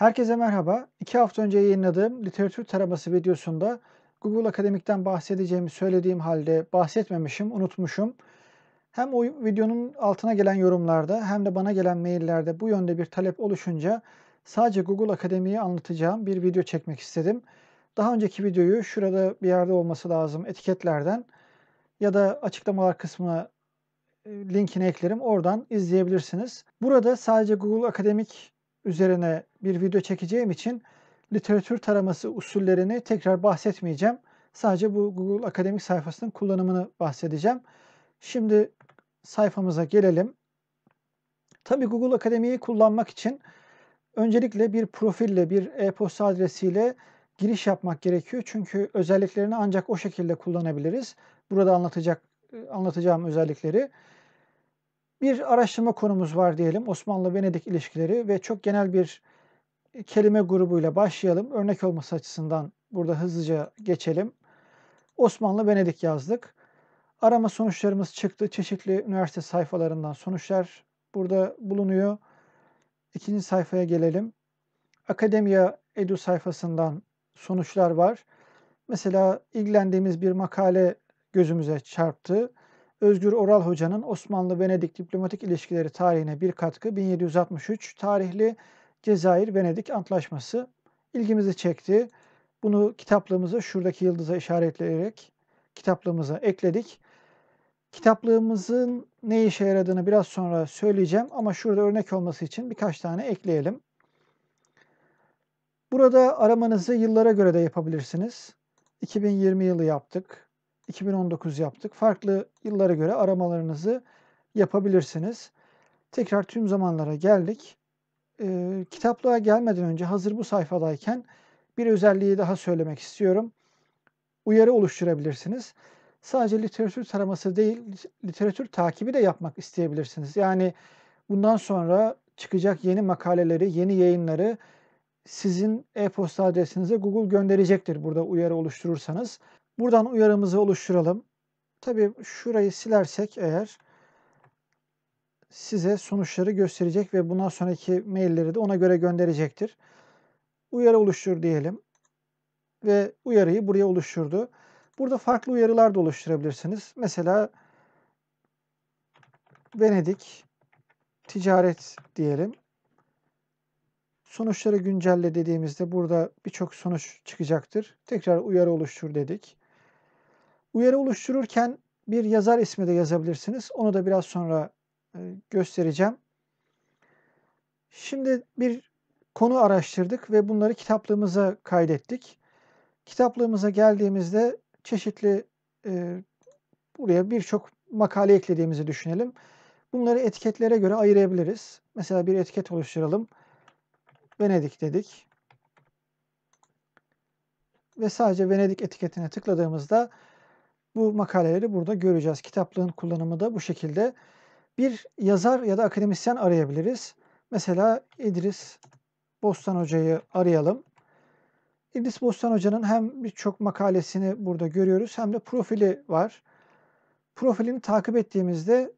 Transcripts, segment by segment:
Herkese merhaba. İki hafta önce yayınladığım literatür taraması videosunda Google Akademik'ten bahsedeceğimi söylediğim halde bahsetmemişim, unutmuşum. Hem o videonun altına gelen yorumlarda hem de bana gelen maillerde bu yönde bir talep oluşunca sadece Google Akademi'yi anlatacağım bir video çekmek istedim. Daha önceki videoyu şurada bir yerde olması lazım etiketlerden ya da açıklamalar kısmına e, linkini eklerim. Oradan izleyebilirsiniz. Burada sadece Google Akademik üzerine bir video çekeceğim için literatür taraması usullerini tekrar bahsetmeyeceğim. Sadece bu Google Akademik sayfasının kullanımını bahsedeceğim. Şimdi sayfamıza gelelim. Tabi Google Akademi'yi kullanmak için öncelikle bir profille, bir e-posta adresiyle giriş yapmak gerekiyor. Çünkü özelliklerini ancak o şekilde kullanabiliriz. Burada anlatacak anlatacağım özellikleri. Bir araştırma konumuz var diyelim. Osmanlı-Venedik ilişkileri ve çok genel bir kelime grubuyla başlayalım. Örnek olması açısından burada hızlıca geçelim. Osmanlı-Venedik yazdık. Arama sonuçlarımız çıktı. Çeşitli üniversite sayfalarından sonuçlar burada bulunuyor. İkinci sayfaya gelelim. Akademiya Edu sayfasından sonuçlar var. Mesela ilgilendiğimiz bir makale gözümüze çarptı. Özgür Oral Hoca'nın Osmanlı-Venedik diplomatik ilişkileri tarihine bir katkı 1763 tarihli Cezayir-Venedik Antlaşması ilgimizi çekti. Bunu kitaplığımıza şuradaki yıldıza işaretleyerek kitaplığımıza ekledik. Kitaplığımızın ne işe yaradığını biraz sonra söyleyeceğim ama şurada örnek olması için birkaç tane ekleyelim. Burada aramanızı yıllara göre de yapabilirsiniz. 2020 yılı yaptık. 2019 yaptık. Farklı yıllara göre aramalarınızı yapabilirsiniz. Tekrar tüm zamanlara geldik. Ee, kitaplığa gelmeden önce hazır bu sayfadayken bir özelliği daha söylemek istiyorum. Uyarı oluşturabilirsiniz. Sadece literatür taraması değil, literatür takibi de yapmak isteyebilirsiniz. Yani bundan sonra çıkacak yeni makaleleri, yeni yayınları sizin e-posta adresinize Google gönderecektir burada uyarı oluşturursanız. Buradan uyarımızı oluşturalım. Tabi şurayı silersek eğer size sonuçları gösterecek ve bundan sonraki mailleri de ona göre gönderecektir. Uyarı oluştur diyelim. Ve uyarıyı buraya oluşturdu. Burada farklı uyarılar da oluşturabilirsiniz. Mesela Venedik ticaret diyelim. Sonuçları güncelle dediğimizde burada birçok sonuç çıkacaktır. Tekrar uyarı oluştur dedik. Uyarı oluştururken bir yazar ismi de yazabilirsiniz. Onu da biraz sonra e, göstereceğim. Şimdi bir konu araştırdık ve bunları kitaplığımıza kaydettik. Kitaplığımıza geldiğimizde çeşitli e, buraya birçok makale eklediğimizi düşünelim. Bunları etiketlere göre ayırabiliriz. Mesela bir etiket oluşturalım. Venedik dedik. Ve sadece Venedik etiketine tıkladığımızda bu makaleleri burada göreceğiz. Kitaplığın kullanımı da bu şekilde. Bir yazar ya da akademisyen arayabiliriz. Mesela İdris Bostan Hoca'yı arayalım. İdris Bostan Hoca'nın hem birçok makalesini burada görüyoruz hem de profili var. Profilini takip ettiğimizde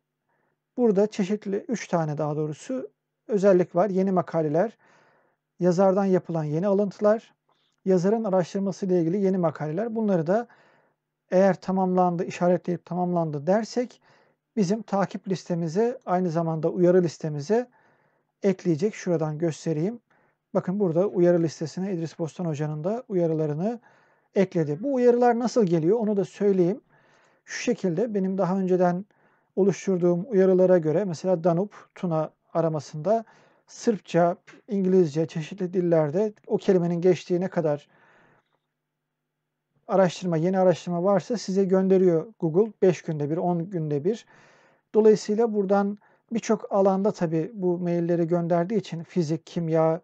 burada çeşitli 3 tane daha doğrusu özellik var. Yeni makaleler, yazardan yapılan yeni alıntılar, yazarın araştırması ile ilgili yeni makaleler. Bunları da eğer tamamlandı, işaretleyip tamamlandı dersek bizim takip listemize aynı zamanda uyarı listemize ekleyecek. Şuradan göstereyim. Bakın burada uyarı listesine İdris Bostan Hoca'nın da uyarılarını ekledi. Bu uyarılar nasıl geliyor onu da söyleyeyim. Şu şekilde benim daha önceden oluşturduğum uyarılara göre mesela Danup, Tuna aramasında Sırpça, İngilizce, çeşitli dillerde o kelimenin geçtiği ne kadar araştırma, yeni araştırma varsa size gönderiyor Google 5 günde bir, 10 günde bir. Dolayısıyla buradan birçok alanda tabi bu mailleri gönderdiği için fizik, kimya,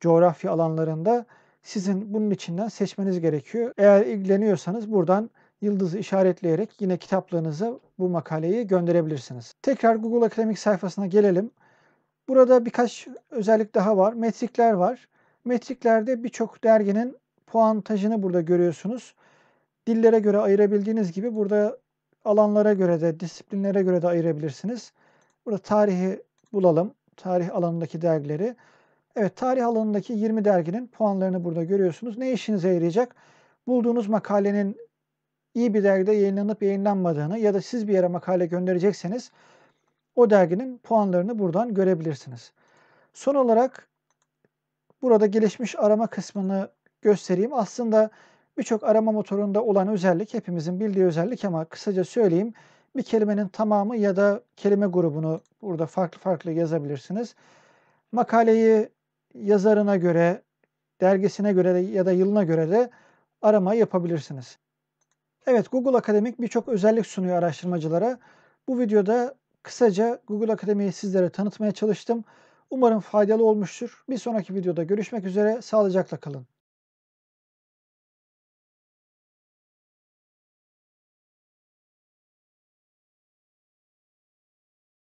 coğrafya alanlarında sizin bunun içinden seçmeniz gerekiyor. Eğer ilgileniyorsanız buradan yıldızı işaretleyerek yine kitaplarınıza bu makaleyi gönderebilirsiniz. Tekrar Google Akademik sayfasına gelelim. Burada birkaç özellik daha var. Metrikler var. Metriklerde birçok derginin puantajını burada görüyorsunuz dillere göre ayırabildiğiniz gibi burada alanlara göre de, disiplinlere göre de ayırabilirsiniz. Burada tarihi bulalım. Tarih alanındaki dergileri. Evet, tarih alanındaki 20 derginin puanlarını burada görüyorsunuz. Ne işinize yarayacak? Bulduğunuz makalenin iyi bir dergide yayınlanıp yayınlanmadığını ya da siz bir yere makale gönderecekseniz o derginin puanlarını buradan görebilirsiniz. Son olarak burada gelişmiş arama kısmını göstereyim. Aslında Birçok arama motorunda olan özellik hepimizin bildiği özellik ama kısaca söyleyeyim. Bir kelimenin tamamı ya da kelime grubunu burada farklı farklı yazabilirsiniz. Makaleyi yazarına göre, dergisine göre ya da yılına göre de arama yapabilirsiniz. Evet Google Akademik birçok özellik sunuyor araştırmacılara. Bu videoda kısaca Google Akademi'yi sizlere tanıtmaya çalıştım. Umarım faydalı olmuştur. Bir sonraki videoda görüşmek üzere. Sağlıcakla kalın.